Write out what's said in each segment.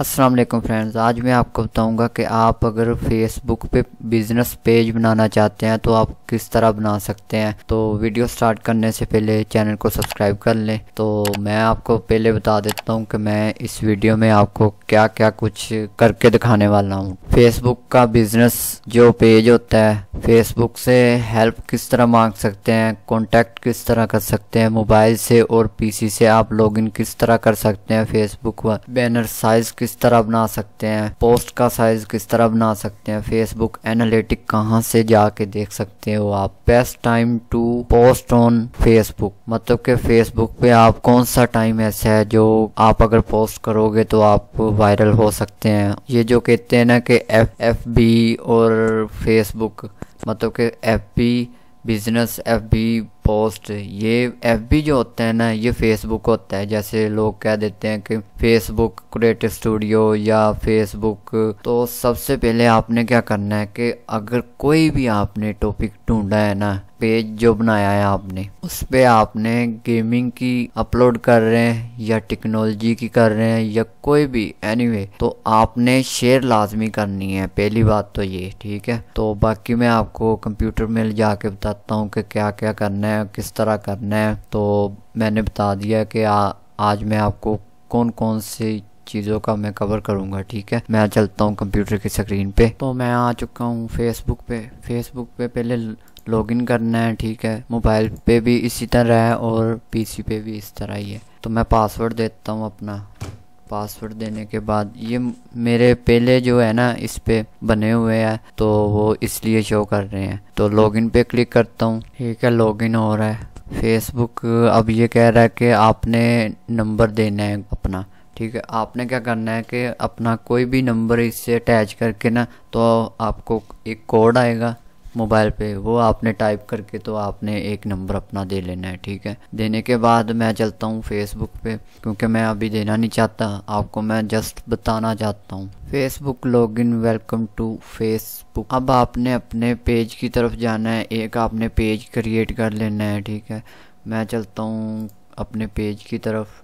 अस्सलाम वालेकुम फ्रेंड्स आज मैं आपको बताऊंगा कि आप अगर फेसबुक पे बिज़नेस पेज बनाना चाहते हैं तो आप किस तरह बना सकते हैं तो वीडियो स्टार्ट करने से पहले चैनल को सब्सक्राइब कर लें तो मैं आपको पहले बता देता हूं कि मैं इस वीडियो में आपको क्या क्या कुछ करके दिखाने वाला हूं फेसबुक का बिज़नेस जो पेज होता है फेसबुक से हेल्प किस तरह मांग सकते हैं कॉन्टेक्ट किस तरह कर सकते हैं मोबाइल से और सी से आप इन किस तरह कर सकते हैं फेसबुक बैनर साइज़ किस किस तरह बना सकते हैं पोस्ट का साइज किस तरह बना सकते हैं फेसबुक एनालिटिक कहाँ से जाके देख सकते हो आप best time to post on Facebook मतलब के फेसबुक पे आप कौन सा टाइम ऐसा है जो आप अगर पोस्ट करोगे तो आप वायरल हो सकते हैं ये जो कहते हैं ना कि एफ एफ बी और फेसबुक मतलब के F B business F B post ये एफ जो होता है ना ये फेसबुक होता है जैसे लोग कह देते हैं कि फेसबुक क्रिएटिव स्टूडियो या फेसबुक तो सबसे पहले आपने क्या करना है कि अगर कोई भी आपने टॉपिक ढूंढा है ना पेज जो बनाया है आपने उस पर आपने गेमिंग की अपलोड कर रहे हैं या टेक्नोलॉजी की कर रहे हैं या कोई भी एनीवे anyway, तो आपने शेयर लाजमी करनी है पहली बात तो ये ठीक है तो बाकी मैं आपको कंप्यूटर में ले जाके बताता हूँ कि क्या क्या करना है है किस तरह करना है तो मैंने बता दिया कि आ, आज मैं आपको कौन कौन सी चीज़ों का मैं कवर करूंगा ठीक है मैं चलता हूँ कंप्यूटर की स्क्रीन पे तो मैं आ चुका हूँ फेसबुक पे फेसबुक पे पहले लॉगिन करना है ठीक है मोबाइल पे भी इसी तरह है और पीसी पे भी इस तरह ही है तो मैं पासवर्ड देता हूँ अपना पासवर्ड देने के बाद ये मेरे पहले जो है ना इस पे बने हुए हैं तो वो इसलिए शो कर रहे हैं तो लॉगिन पे क्लिक करता हूँ ठीक है लॉगिन हो रहा है फेसबुक अब ये कह रहा है कि आपने नंबर देना है अपना ठीक है आपने क्या करना है कि अपना कोई भी नंबर इससे अटैच करके ना तो आपको एक कोड आएगा मोबाइल पे वो आपने टाइप करके तो आपने एक नंबर अपना दे लेना है ठीक है देने के बाद मैं चलता हूँ फेसबुक पे क्योंकि मैं अभी देना नहीं चाहता आपको मैं जस्ट बताना चाहता हूँ Facebook log in welcome to Facebook अब आपने अपने पेज की तरफ जाना है एक आपने पेज क्रिएट कर लेना है ठीक है मैं चलता हूँ अपने पेज की तरफ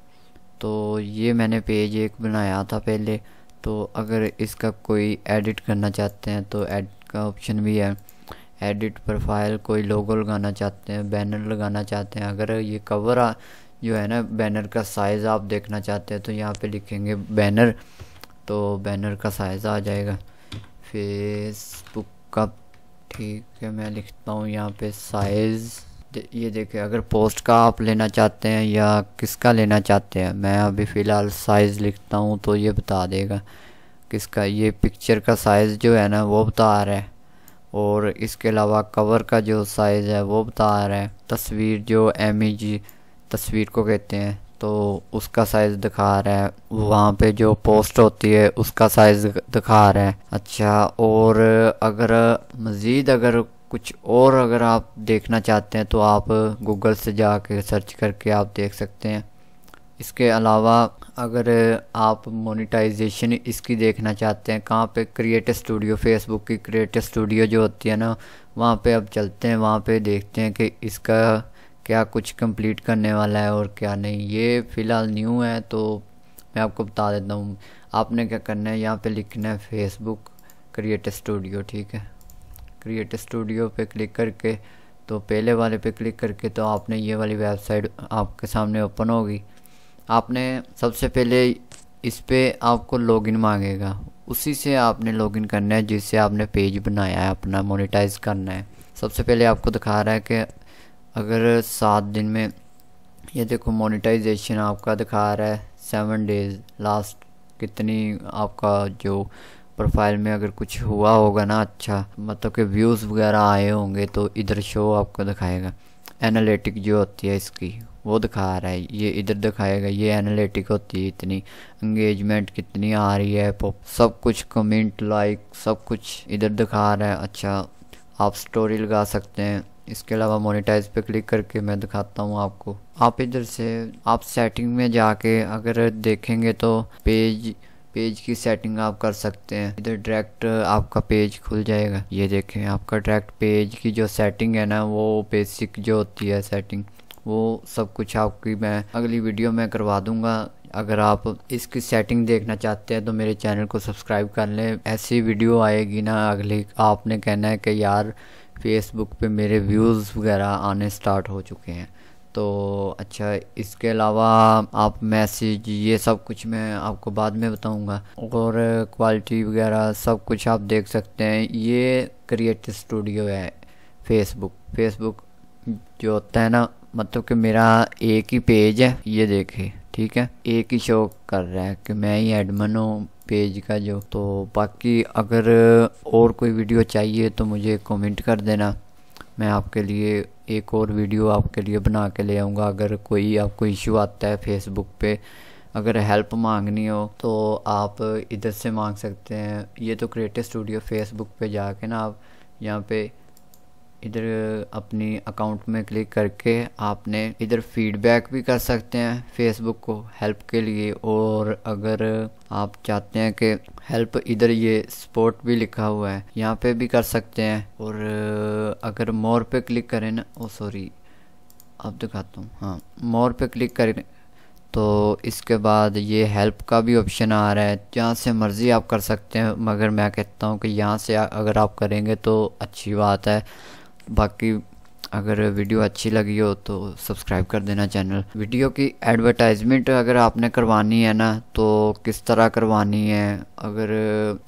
तो ये मैंने पेज एक बनाया था पहले तो अगर इसका कोई एडिट करना चाहते हैं तो एडिट का ऑप्शन भी है एडिट प्रोफाइल कोई लोगो लगाना चाहते हैं बैनर लगाना चाहते हैं अगर ये कवर जो है ना बैनर का साइज़ आप देखना चाहते हैं तो यहाँ पे लिखेंगे बैनर तो बैनर का साइज़ आ जाएगा फेसबुक का ठीक है मैं लिखता हूँ यहाँ पे साइज़ दे, ये देखिए अगर पोस्ट का आप लेना चाहते हैं या किसका लेना चाहते हैं मैं अभी फ़िलहाल साइज़ लिखता हूँ तो ये बता देगा किसका ये पिक्चर का साइज़ जो है ना वो बता रहा है और इसके अलावा कवर का जो साइज़ है वो बता रहा है तस्वीर जो एम e तस्वीर को कहते हैं तो उसका साइज़ दिखा रहा है वहाँ पे जो पोस्ट होती है उसका साइज़ दिखा रहा है अच्छा और अगर मज़ीद अगर कुछ और अगर आप देखना चाहते हैं तो आप गूगल से जाके सर्च करके आप देख सकते हैं इसके अलावा अगर आप मोनेटाइजेशन इसकी देखना चाहते हैं कहाँ पे क्रिएट स्टूडियो फेसबुक की क्रिएट स्टूडियो जो होती है ना वहाँ पे अब चलते हैं वहाँ पे देखते हैं कि इसका क्या कुछ कंप्लीट करने वाला है और क्या नहीं ये फ़िलहाल न्यू है तो मैं आपको बता देता हूँ आपने क्या करना है यहाँ पे लिखना है फेसबुक क्रिएट स्टूडियो ठीक है क्रिएट स्टूडियो पे क्लिक करके तो पहले वाले पे क्लिक करके तो आपने ये वाली वेबसाइट आपके सामने ओपन होगी आपने सबसे पहले इस पर आपको लॉगिन मांगेगा उसी से आपने लॉगिन करना है जिससे आपने पेज बनाया है अपना मोनेटाइज करना है सबसे पहले आपको दिखा रहा है कि अगर सात दिन में ये देखो मोनेटाइजेशन आपका दिखा रहा है सेवन डेज लास्ट कितनी आपका जो प्रोफाइल में अगर कुछ हुआ होगा ना अच्छा मतलब कि व्यूज़ वगैरह आए होंगे तो इधर शो आपको दिखाएगा एनालिटिक जो होती है इसकी वो दिखा रहा है ये इधर दिखाएगा ये एनालिटिक होती है इतनी इंगेजमेंट कितनी आ रही है पॉप सब कुछ कमेंट लाइक सब कुछ इधर दिखा रहा है अच्छा आप स्टोरी लगा सकते हैं इसके अलावा मोनेटाइज पे क्लिक करके मैं दिखाता हूँ आपको आप इधर से आप सेटिंग में जाके अगर देखेंगे तो पेज पेज की सेटिंग आप कर सकते हैं इधर डायरेक्ट आपका पेज खुल जाएगा ये देखें आपका डायरेक्ट पेज की जो सेटिंग है ना वो बेसिक जो होती है सेटिंग वो सब कुछ आपकी मैं अगली वीडियो में करवा दूँगा अगर आप इसकी सेटिंग देखना चाहते हैं तो मेरे चैनल को सब्सक्राइब कर लें ऐसी वीडियो आएगी ना अगली आपने कहना है कि यार फेसबुक पे मेरे व्यूज़ वगैरह आने स्टार्ट हो चुके हैं तो अच्छा इसके अलावा आप मैसेज ये सब कुछ मैं आपको बाद में बताऊंगा और क्वालिटी वगैरह सब कुछ आप देख सकते हैं ये क्रिएटिव स्टूडियो है फेसबुक फेसबुक जो होता है ना मतलब कि मेरा एक ही पेज है ये देखे ठीक है एक ही शो कर रहा है कि मैं ही एडमन हूँ पेज का जो तो बाकी अगर और कोई वीडियो चाहिए तो मुझे कमेंट कर देना मैं आपके लिए एक और वीडियो आपके लिए बना के ले आऊँगा अगर कोई आपको इशू आता है फेसबुक पे अगर हेल्प मांगनी हो तो आप इधर से मांग सकते हैं ये तो क्रिएटिव स्टूडियो फेसबुक पे जाके ना आप यहाँ पे इधर अपनी अकाउंट में क्लिक करके आपने इधर फीडबैक भी कर सकते हैं फेसबुक को हेल्प के लिए और अगर आप चाहते हैं कि हेल्प इधर ये सपोर्ट भी लिखा हुआ है यहाँ पे भी कर सकते हैं और अगर मोर पे क्लिक करें ना ओ सॉरी अब दिखाता हूँ हाँ मोर पे क्लिक करें तो इसके बाद ये हेल्प का भी ऑप्शन आ रहा है जहाँ से मर्ज़ी आप कर सकते हैं मगर मैं कहता हूँ कि यहाँ से अगर आप करेंगे तो अच्छी बात है बाकी अगर वीडियो अच्छी लगी हो तो सब्सक्राइब कर देना चैनल वीडियो की एडवर्टाइजमेंट अगर आपने करवानी है ना तो किस तरह करवानी है अगर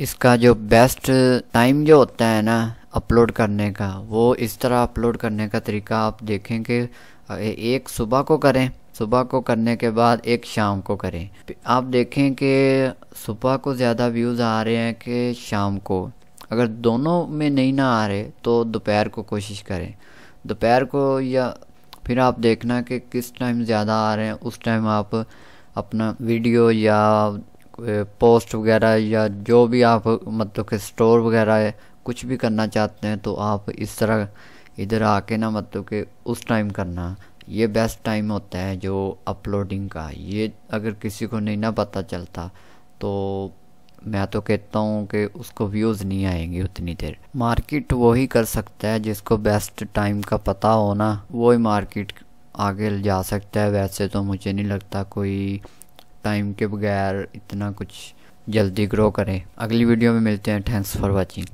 इसका जो बेस्ट टाइम जो होता है ना अपलोड करने का वो इस तरह अपलोड करने का तरीका आप देखें कि एक सुबह को करें सुबह को करने के बाद एक शाम को करें आप देखें कि सुबह को ज़्यादा व्यूज़ आ रहे हैं कि शाम को अगर दोनों में नहीं ना आ रहे तो दोपहर को कोशिश करें दोपहर को या फिर आप देखना कि किस टाइम ज़्यादा आ रहे हैं उस टाइम आप अपना वीडियो या पोस्ट वगैरह या जो भी आप मतलब कि स्टोर वगैरह है कुछ भी करना चाहते हैं तो आप इस तरह इधर आके ना मतलब कि उस टाइम करना ये बेस्ट टाइम होता है जो अपलोडिंग का ये अगर किसी को नहीं ना पता चलता तो मैं तो कहता हूँ कि उसको व्यूज़ नहीं आएंगे उतनी देर मार्केट वही कर सकता है जिसको बेस्ट टाइम का पता हो ना वही मार्केट आगे जा सकता है वैसे तो मुझे नहीं लगता कोई टाइम के बगैर इतना कुछ जल्दी ग्रो करें अगली वीडियो में मिलते हैं थैंक्स फॉर वॉचिंग